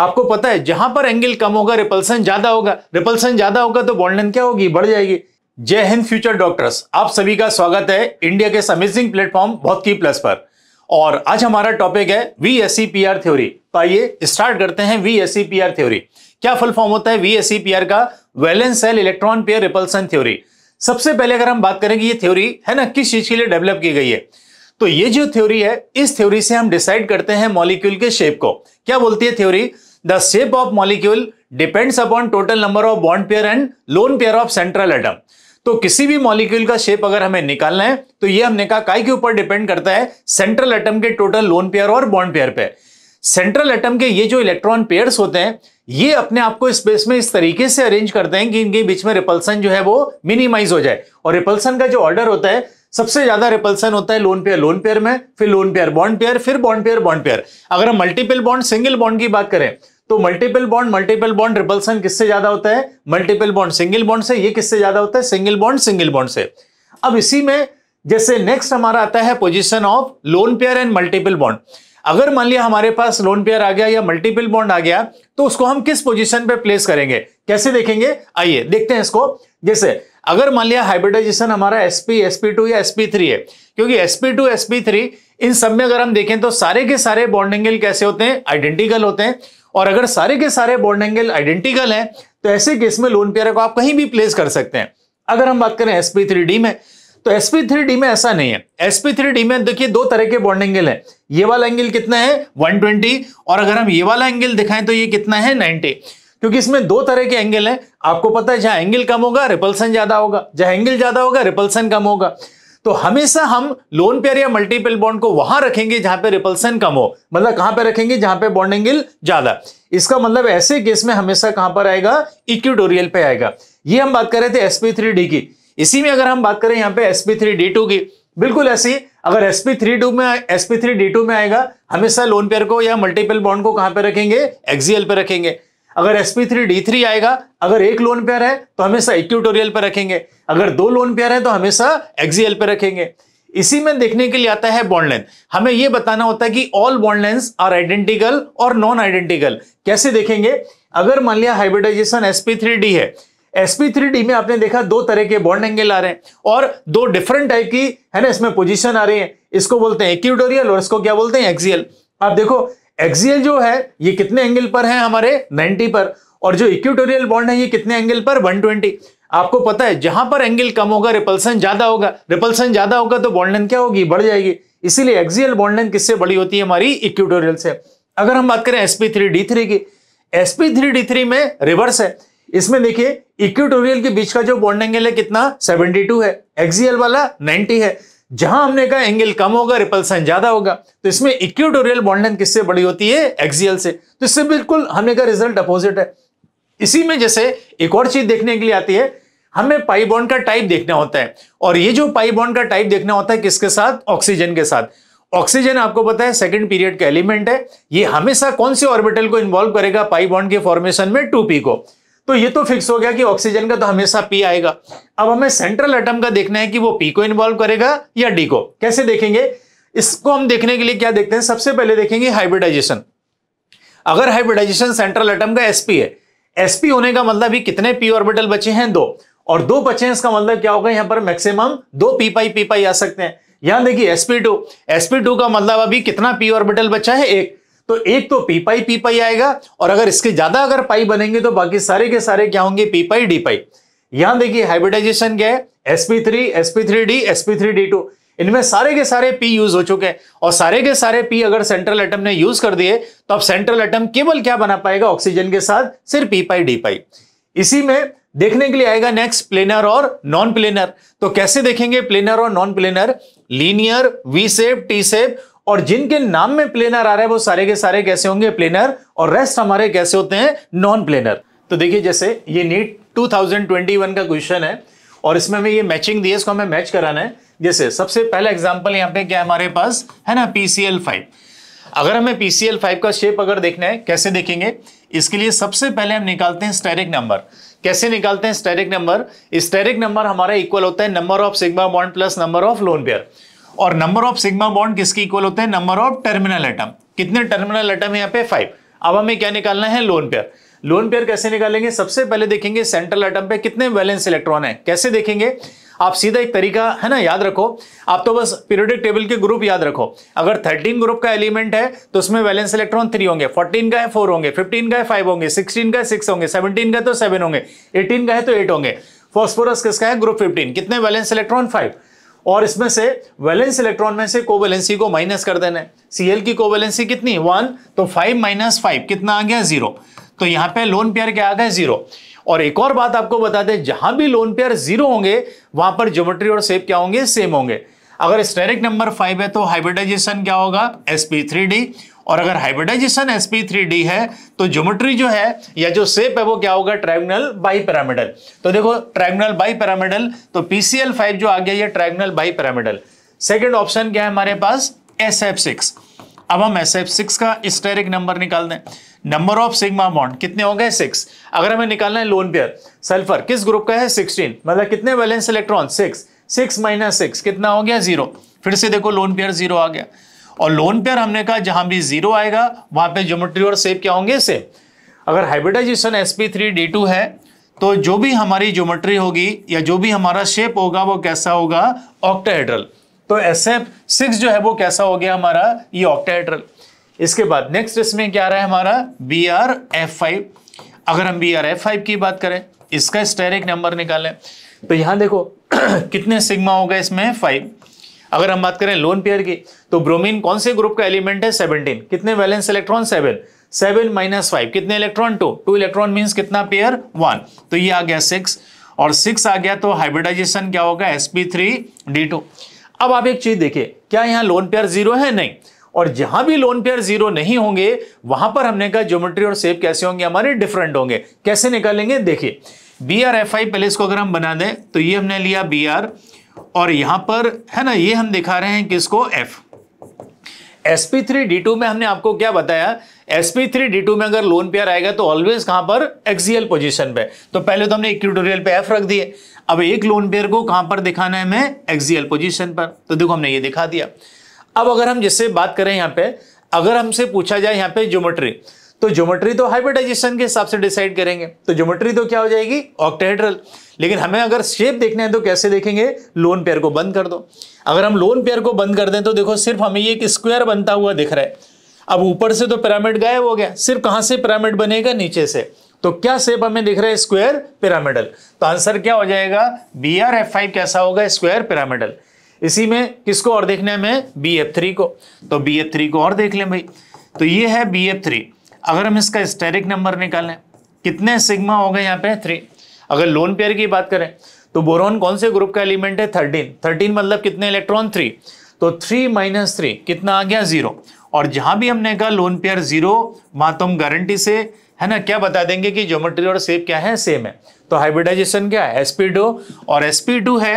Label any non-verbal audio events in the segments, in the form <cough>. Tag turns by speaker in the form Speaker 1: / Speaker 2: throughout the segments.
Speaker 1: आपको पता है जहां पर एंगल कम होगा रिपल्सन ज्यादा होगा रिपल्सन ज्यादा होगा तो बॉन्ड लेंथ क्या होगी बढ़ जाएगी जय हिंद फ्यूचर डॉक्टर्स आप सभी का स्वागत है इंडिया के इस अमेजिंग प्लेटफॉर्म बहुत की प्लस पर और आज हमारा टॉपिक है V S C P R theory तो आइए स्टार्ट करते हैं V S C P R theory क्या फुल फॉर्म होता है V S C P R का valence shell electron pair repulsion theory सबसे पहले अगर हम बात करें कि ये थ्योरी है ना किस चीज के लिए डेवलप की गई है तो ये जो थ्योरी है इस थ्योरी से हम डिसाइड करते हैं मॉलिक्यूल के शेप को क्या बोलती है theory the shape of molecule depends upon total number of bond pair and lone pair of central atom तो किसी भी मॉलिक्यूल का शेप अगर हमें निकालना है तो ये हमने कहा काय के ऊपर डिपेंड करता है सेंट्रल एटम के टोटल लोन पेयर और बॉन्ड पेयर पे सेंट्रल एटम के ये जो इलेक्ट्रॉन पेयर्स होते हैं ये अपने आप को स्पेस में इस तरीके से अरेंज करते हैं कि इनके बीच में रिपल्सन जो है वो मिनिमाइज हो जाए और रिपल्सन का जो ऑर्डर होता है सबसे ज्यादा रिपल्सन होता है लोन पेयर लोन पेयर में फिर लोन पेयर बॉन्ड पेयर फिर बॉन्ड पेयर बॉन्ड पेयर अगर हम मल्टीपल बॉन्ड सिंगल बॉन्ड की बात करें तो multiple bond multiple bond repulsion किससे ज्यादा होता है मल्टीपल बॉन्ड सिंगल बॉन्ड से ये किससे ज्यादा होता है सिंगल बॉन्ड सिंगल बॉन्ड से अब इसी में जैसे नेक्स्ट हमारा आता है position of lone pair and multiple bond अगर मान लिया हमारे पास लोन पेयर आ गया या मल्टीपल बॉन्ड आ गया तो उसको हम किस पोजीशन पे प्लेस करेंगे कैसे देखेंगे आइए देखते हैं इसको जैसे अगर मान लिया हाइब्रिडाइजेशन हमारा SP, SP2 या SP3 है क्योंकि SP2, SP3 इन सब में अगर हम देखें तो सारे के सारे बॉन्डिंग कैसे होते हैं आइडेंटिकल होते हैं और अगर सारे के सारे बॉन्ड एंगल आइडेंटिकल हैं तो ऐसे केस में लोन पेयर को आप कहीं भी प्लेस कर सकते हैं अगर हम बात करें डी में तो डी में ऐसा नहीं है एसपी थ्री डी में देखिए दो तरह के बॉन्ड एंगल है ये वाला एंगल कितना है ट्वेंटी और अगर हम ये वाला एंगल दिखाएं तो ये कितना है नाइनटी क्योंकि इसमें दो तरह के एंगल हैं आपको पता है जहां एंगल कम होगा रिपल्सन ज्यादा होगा जहां एंगल ज्यादा होगा रिपल्सन कम होगा तो हमेशा हम लोन पेयर या मल्टीपल बॉन्ड को वहां रखेंगे जहां पे रिपल्सन कम हो मतलब कहां पे रखेंगे जहां पे बॉन्ड एंगल ज्यादा इसका मतलब ऐसे केस में हमेशा कहां पर आएगा इक्विटोरियल पे आएगा ये हम बात कर रहे थे एसपी थ्री डी की इसी में अगर हम बात करें यहां पर एसपी थ्री डी टू की बिल्कुल ऐसी अगर एसपी थ्री टू में एसपी थ्री डी टू में आएगा हमेशा लोन पेयर को या मल्टीपल बॉन्ड को कहां पे रखेंगे एक्सीएल पे रखेंगे अगर S P three D three आएगा अगर एक लोन पेयर है तो हमेशा इक्विटोरियल पे रखेंगे अगर दो लोन पेयर है तो हमेशा एक्सीएल पर रखेंगे इसी में देखने के लिए आता है बॉन्ड लेंथ हमें यह बताना होता है कि ऑल बॉन्ड आर आइडेंटिकल और नॉन आइडेंटिकल कैसे देखेंगे अगर मान लिया हाइब्रिडाइजेशन डी है थ्री डी में आपने देखा दो तरह के बॉन्ड एंगल आ रहे हैं और दो डिफरेंट टाइप की है ना इसमें पोजिशन आ रही है इसको बोलते हैं इक्विटोरियल और इसको क्या बोलते हैं एक्सीएल आप देखो एक्सियल जो है ये कितने एंगल पर है हमारे 90 पर और जो इक्विटोरियल बॉन्ड है ये कितने एंगल पर 120 आपको पता है जहां पर एंगल कम होगा रिपल्सन ज्यादा होगा रिपल्सन ज्यादा होगा तो बॉन्डन क्या होगी बढ़ जाएगी इसीलिए एक्सियल बॉन्डन किससे बड़ी होती है हमारी इक्विटोरियल से अगर हम बात करें एसपी थ्री डी थ्री की एसपी थ्री डी थ्री में रिवर्स है इसमें देखिए इक्विटोरियल के बीच का जो बॉन्ड एंगल है कितना 72 है एक्सियल वाला नाइनटी है जहां हमने कहा एंगल कम होगा रिपल्सन ज्यादा होगा तो इसमें इक्विटोरियल बॉन्ड लेंथ किससे बड़ी होती है एक्सियल से तो इससे बिल्कुल हमने कहा रिजल्ट अपोजिट है इसी में जैसे एक और चीज देखने के लिए आती है हमें पाई बॉन्ड का टाइप देखना होता है और ये जो पाई बॉन्ड का टाइप देखना होता है किसके साथ ऑक्सीजन के साथ ऑक्सीजन आपको पता है सेकंड पीरियड का एलिमेंट है ये हमेशा कौन से ऑर्बिटल को इन्वॉल्व करेगा पाई बॉन्ड के फॉर्मेशन में टू को तो ये तो फिक्स हो गया कि ऑक्सीजन का तो हमेशा पी आएगा अब हमें सेंट्रल एटम का देखना है कि वो पी को इन्वॉल्व करेगा या डी को कैसे देखेंगे इसको हम देखने के लिए क्या देखते हैं सबसे पहले देखेंगे हाइब्रिडाइजेशन अगर हाइब्रिडाइजेशन सेंट्रल एटम का एसपी है एसपी होने का मतलब भी कितने पी ऑर्बिटल बचे हैं दो और दो बचे हैं इसका मतलब क्या होगा यहां पर मैक्सिमम दो पी पाई पी पाई आ सकते हैं यहां देखिए एसपी टू का मतलब अभी कितना पी ऑर्बिटल बचा है एक तो एक तो पी पाई पी पाई आएगा और अगर इसके ज्यादा अगर पाई बनेंगे तो बाकी सारे के सारे क्या होंगे पी पाई डी पाई यहां देखिए हाइब्रिडाइजेशन क्या है s p three s p three d s p three D two इनमें सारे के सारे पी यूज हो चुके हैं और सारे के सारे पी अगर सेंट्रल एटम ने यूज कर दिए तो अब सेंट्रल एटम केवल क्या बना पाएगा ऑक्सीजन के साथ सिर्फ पी पाई डी पाई इसी में देखने के लिए आएगा नेक्स्ट प्लेनर और नॉन प्लेनर तो कैसे देखेंगे प्लेनर और non planar linear V shape T shape और जिनके नाम में प्लेनर आ रहा है वो सारे के सारे कैसे होंगे प्लेनर और रेस्ट हमारे कैसे होते हैं नॉन प्लेनर तो देखिए जैसे ये नीट 2021 का क्वेश्चन है और इसमें हमें ये मैचिंग दी है इसको हमें मैच कराना है जैसे सबसे पहला एग्जाम्पल यहाँ पे क्या हमारे पास है ना पीसीएल अगर हमें पीसीएल फाइव का शेप अगर देखना है कैसे देखेंगे इसके लिए सबसे पहले हम निकालते हैं स्टेरिक नंबर कैसे निकालते हैं स्टेरिक नंबर स्टेरिक नंबर हमारा इक्वल होता है number of sigma bond plus number of lone pair और नंबर ऑफ सिग्मा बॉन्ड किसके इक्वल होते हैं नंबर ऑफ टर्मिनल एटम कितने टर्मिनल एटम यहाँ पे फाइव अब हमें क्या निकालना है लोन पेयर लोन पेयर कैसे निकालेंगे सबसे पहले देखेंगे सेंट्रल एटम पे कितने वैलेंस इलेक्ट्रॉन है कैसे देखेंगे आप सीधा एक तरीका है ना याद रखो आप तो बस पीरियोडिक टेबल के ग्रुप याद रखो अगर 13 ग्रुप का एलिमेंट है तो उसमें वैलेंस इलेक्ट्रॉन थ्री होंगे 14 का है फोर होंगे 15 का है फाइव होंगे 16 का है सिक्स होंगे 17 का तो सेवन होंगे 18 का है तो एट होंगे फॉस्फोरस तो किसका है ग्रुप 15 कितने वैलेंस इलेक्ट्रॉन फाइव और इसमें से वैलेंस इलेक्ट्रॉन में से कोवैलेंसी को माइनस कर देना है सीएल की कोवैलेंसी कितनी वन तो फाइव माइनस फाइव कितना आ गया जीरो तो यहां पे लोन पेयर क्या आ गया जीरो और एक और बात आपको बता दें जहां भी लोन पेयर जीरो होंगे वहां पर ज्योमेट्री और सेप क्या होंगे सेम होंगे अगर स्टेरिक नंबर फाइव है तो हाइब्रिडाइजेशन क्या होगा sp3d और अगर हाइब्रिडाइजेशन sp3d है तो ज्योमेट्री जो है या जो सेप है वो क्या होगा ट्राइगनल बाई पैरामिडल तो देखो ट्राइगनल बाई पैरामिडल तो PCL5 जो आ गया ये trigonal bipyramidal second option क्या है हमारे पास SF6 अब हम SF6 का स्टेरिक नंबर निकाल दें नंबर ऑफ सिग्मा बॉन्ड कितने हो गए सिक्स अगर हमें निकालना है लोन पेयर सल्फर किस ग्रुप का है सिक्सटीन मतलब कितने valence electron six six minus six कितना हो गया जीरो फिर से देखो लोन पेयर जीरो आ गया और लोन पेयर हमने कहा जहां भी जीरो आएगा वहां पे ज्योमेट्री और सेप क्या होंगे सेप अगर हाइब्रिडाइजेशन एस पी है तो जो भी हमारी ज्योमेट्री होगी या जो भी हमारा शेप होगा वो कैसा होगा ऑक्टाहेड्रल तो एस सिक्स जो है वो कैसा हो गया हमारा ये ऑक्टाहेड्रल इसके बाद नेक्स्ट इसमें क्या रहा है हमारा बी आर एफ फाइव अगर हम बी आर एफ फाइव की बात करें इसका स्टेरिक नंबर निकालें तो यहां देखो <clears throat> कितने सिग्मा होगा इसमें फाइव अगर हम बात करें लोन पेयर की तो ब्रोमीन कौन से ग्रुप का एलिमेंट है सेवनटीन कितने valence electron seven seven minus five कितने electron two two electron means कितना पेयर वन तो ये आ गया सिक्स और सिक्स आ गया तो हाइब्रिडाइजेशन क्या होगा s P three D two अब आप एक चीज देखिए क्या यहाँ लोन पेयर जीरो है नहीं और जहां भी लोन पेयर जीरो नहीं होंगे वहां पर हमने कहा ज्योमेट्री और सेप कैसे होंगे हमारे डिफरेंट होंगे कैसे निकालेंगे देखिए बी आर एफ आई पहले इसको अगर हम बना दें तो ये हमने लिया बी आर और यहां पर है ना ये हम दिखा रहे हैं किसको एफ d2 में हमने आपको क्या बताया d2 में अगर लोन पेयर आएगा तो ऑलवेज कहां पर एक्सियल पोजीशन पे तो पहले तो हमने इक्विटोरियल पे एफ रख दिए अब एक लोन पेयर को कहां पर दिखाना है हमें एक्सियल पोजीशन पर तो देखो हमने ये दिखा दिया अब अगर हम जिससे बात करें यहां पे अगर हमसे पूछा जाए यहां पे ज्योमेट्री तो ज्योमेट्री तो हाइब्रिडाइजेशन के हिसाब से डिसाइड करेंगे तो ज्योमेट्री तो क्या हो जाएगी ऑक्टेहेड्रल लेकिन हमें अगर शेप देखना है तो कैसे देखेंगे लोन पेयर को बंद कर दो अगर हम लोन पेयर को बंद कर दें तो देखो सिर्फ हमें एक स्क्वायर बनता हुआ दिख रहा है अब ऊपर से तो पिरामिड गायब हो गया सिर्फ कहां से पिरामिड बनेगा नीचे से तो क्या शेप हमें दिख रहा है स्क्वायर पिरामिडल तो आंसर क्या हो जाएगा बी आर एफ फाइव कैसा होगा स्क्वायर पिरामिडल इसी में किसको और देखने में बी एफ थ्री को तो बी एफ थ्री को और देख लें भाई तो ये है बी एफ थ्री अगर हम इसका स्टेरिक नंबर निकालें कितने सिग्मा हो गए यहाँ पे थ्री अगर लोन पेयर की बात करें तो बोरोन कौन से ग्रुप का एलिमेंट है थर्टीन थर्टीन मतलब कितने इलेक्ट्रॉन थ्री तो थ्री माइनस थ्री कितना आ गया जीरो और जहां भी हमने कहा लोन पेयर जीरो वहां तो हम गारंटी से है ना क्या बता देंगे कि ज्योमेट्री और सेप क्या है सेम है तो हाइब्रिडाइजेशन क्या है एसपी और एसपी है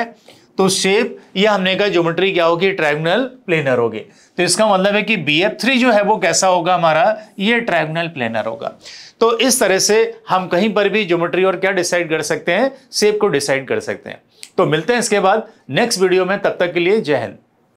Speaker 1: तो शेप ये हमने कहा ज्योमेट्री क्या होगी ट्राइंगल प्लेनर होगी तो इसका मतलब है कि बी एफ थ्री जो है वो कैसा होगा हमारा ये ट्राइंगल प्लेनर होगा तो इस तरह से हम कहीं पर भी ज्योमेट्री और क्या डिसाइड कर सकते हैं शेप को डिसाइड कर सकते हैं तो मिलते हैं इसके बाद नेक्स्ट वीडियो में तब तक के लिए जय हिंद